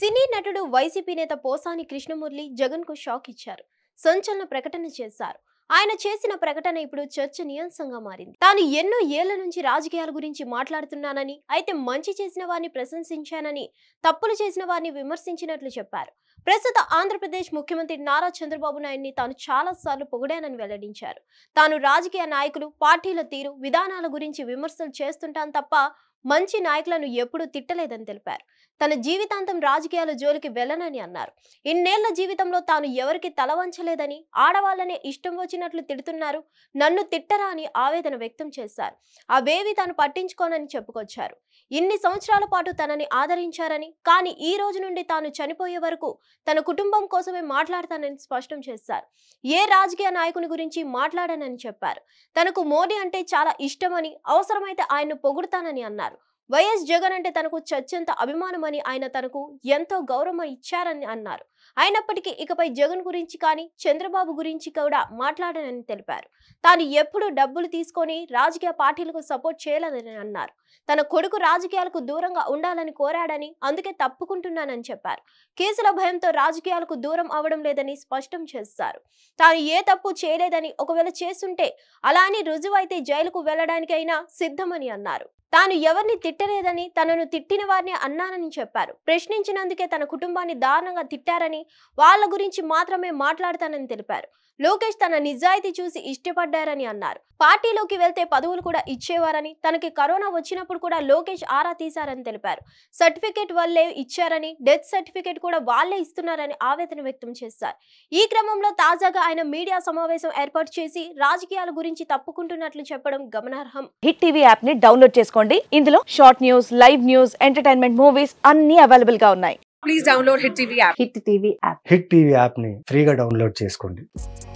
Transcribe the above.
సినీ నటుడు వైసీపీ నేత పోసాని కృష్ణమురళి జగన్ కు షాక్ ఇచ్చారు సంచలన ప్రకటన చేశారు ఆయన చేసిన ప్రకటన ఇప్పుడు చర్చనీయాంశంగా మారింది తాను ఎన్నో ఏళ్ల నుంచి రాజకీయాల గురించి మాట్లాడుతున్నానని అయితే మంచి చేసిన వారిని ప్రశంసించానని తప్పులు చేసిన వారిని విమర్శించినట్లు చెప్పారు ప్రస్తుత ఆంధ్రప్రదేశ్ ముఖ్యమంత్రి నారా చంద్రబాబు నాయుడిని తాను చాలాసార్లు పొగిడానని వెల్లడించారు తాను రాజకీయ నాయకులు పార్టీల తీరు విధానాల గురించి విమర్శలు చేస్తుంటాను తప్ప మంచి నాయకులను ఎప్పుడూ తిట్టలేదని తెలిపారు తన జీవితాంతం రాజకీయాల జోలికి వెళ్ళనని అన్నారు ఇన్నేళ్ల జీవితంలో తాను ఎవరికి తల వంచలేదని ఆడవాళ్ళనే ఇష్టం వచ్చినట్లు తిడుతున్నారు నన్ను తిట్టరా అని ఆవేదన వ్యక్తం చేశారు ఆ తాను పట్టించుకోనని చెప్పుకొచ్చారు ఇన్ని సంవత్సరాల పాటు తనని ఆదరించారని కానీ ఈ రోజు నుండి తాను చనిపోయే వరకు తన కుటుంబం కోసమే మాట్లాడతానని స్పష్టం చేశారు ఏ రాజకీయ నాయకుని గురించి మాట్లాడానని చెప్పారు తనకు మోడీ అంటే చాలా ఇష్టమని అవసరమైతే ఆయన్ను పొగుడతానని అన్నారు వైఎస్ జగన్ అంటే తనకు చచ్చంత అభిమానమని ఆయన తనకు ఎంతో గౌరవం ఇచ్చారని అన్నారు అయినప్పటికీ ఇకపై జగన్ గురించి కానీ చంద్రబాబు గురించి కూడా మాట్లాడనని తెలిపారు తాను ఎప్పుడు డబ్బులు తీసుకొని రాజకీయ పార్టీలకు సపోర్ట్ చేయలేదని అన్నారు తన కొడుకు రాజకీయాలకు దూరంగా ఉండాలని కోరాడని అందుకే తప్పుకుంటున్నానని చెప్పారు కేసుల భయంతో రాజకీయాలకు దూరం అవడం లేదని స్పష్టం చేస్తారు తాను ఏ తప్పు చేయలేదని ఒకవేళ చేస్తుంటే అలా అని రుజువైతే జైలుకు వెళ్లడానికైనా సిద్ధమని అన్నారు తాను ఎవరిని తిట్టలేదని తనను తిట్టిన వారిని అన్నానని చెప్పారు ప్రశ్నించినందుకే తన కుటుంబాన్ని దారుణంగా తిట్టారని వాళ్ళ గురించి మాత్రమే మాట్లాడతానని తెలిపారు లోకేష్ తన నిజాయితీ చూసి ఇష్టపడ్డారని అన్నారు పార్టీలోకి వెళ్తే పదవులు కూడా ఇచ్చేవారని తనకి కరోనా వచ్చినప్పుడు కూడా లోకేష్ ఆరా తీశారని తెలిపారు సర్టిఫికేట్ వల్లే ఇచ్చారని డెత్ సర్టిఫికేట్ కూడా వాళ్లే ఇస్తున్నారని ఆవేదన వ్యక్తం చేశారు ఈ క్రమంలో తాజాగా ఆయన మీడియా సమావేశం ఏర్పాటు చేసి రాజకీయాల గురించి తప్పుకుంటున్నట్లు చెప్పడం గమనార్హం హిట్ టీవీ యాప్ ని డౌన్లోడ్ చేసుకోండి ఇందులో short news live news entertainment movies అన్ని అవైలబుల్ గా ఉన్నాయి please download hit TV app hit TV app hit TV app ని ఫ్రీగా డౌన్లోడ్ చేసుకోండి